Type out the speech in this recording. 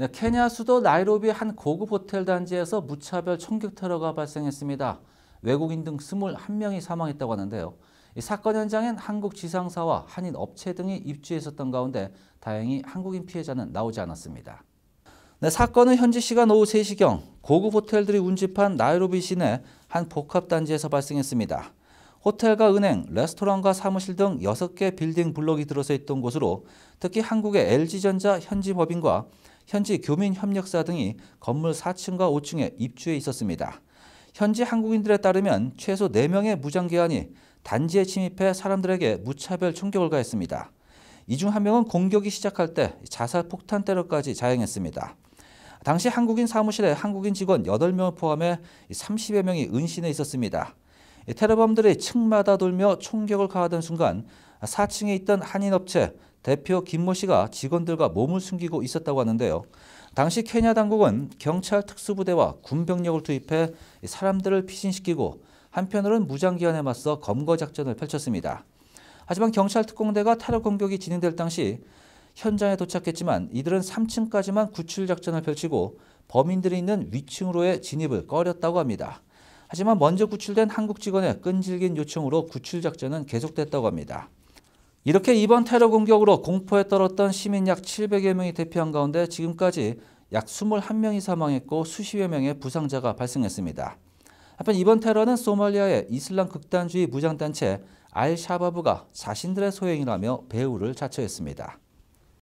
네, 케냐 수도 나이로비한 고급 호텔 단지에서 무차별 총격 테러가 발생했습니다. 외국인 등 21명이 사망했다고 하는데요. 이 사건 현장엔 한국 지상사와 한인 업체 등이 입주했었던 가운데 다행히 한국인 피해자는 나오지 않았습니다. 네, 사건은 현지 시간 오후 3시경 고급 호텔들이 운집한 나이로비 시내 한 복합단지에서 발생했습니다. 호텔과 은행, 레스토랑과 사무실 등 6개 빌딩 블록이 들어서 있던 곳으로 특히 한국의 LG전자 현지 법인과 현지 교민협력사 등이 건물 4층과 5층에 입주해 있었습니다. 현지 한국인들에 따르면 최소 4명의 무장괴한이 단지에 침입해 사람들에게 무차별 총격을 가했습니다. 이 중 한 명은 공격이 시작할 때 자살 폭탄 테러까지 자행했습니다. 당시 한국인 사무실에 한국인 직원 8명을 포함해 30여 명이 은신해 있었습니다. 테러범들이 층마다 돌며 총격을 가하던 순간 4층에 있던 한인업체 대표 김모 씨가 직원들과 몸을 숨기고 있었다고 하는데요. 당시 케냐 당국은 경찰 특수부대와 군병력을 투입해 사람들을 피신시키고 한편으로는 무장기한에 맞서 검거 작전을 펼쳤습니다. 하지만 경찰 특공대가 테러 공격이 진행될 당시 현장에 도착했지만 이들은 3층까지만 구출 작전을 펼치고 범인들이 있는 위층으로의 진입을 꺼렸다고 합니다. 하지만 먼저 구출된 한국 직원의 끈질긴 요청으로 구출 작전은 계속됐다고 합니다. 이렇게 이번 테러 공격으로 공포에 떨었던 시민 약 700여 명이 대피한 가운데 지금까지 약 21명이 사망했고 수십여 명의 부상자가 발생했습니다. 한편 이번 테러는 소말리아의 이슬람 극단주의 무장단체 알샤바브가 자신들의 소행이라며 배후를 자처했습니다.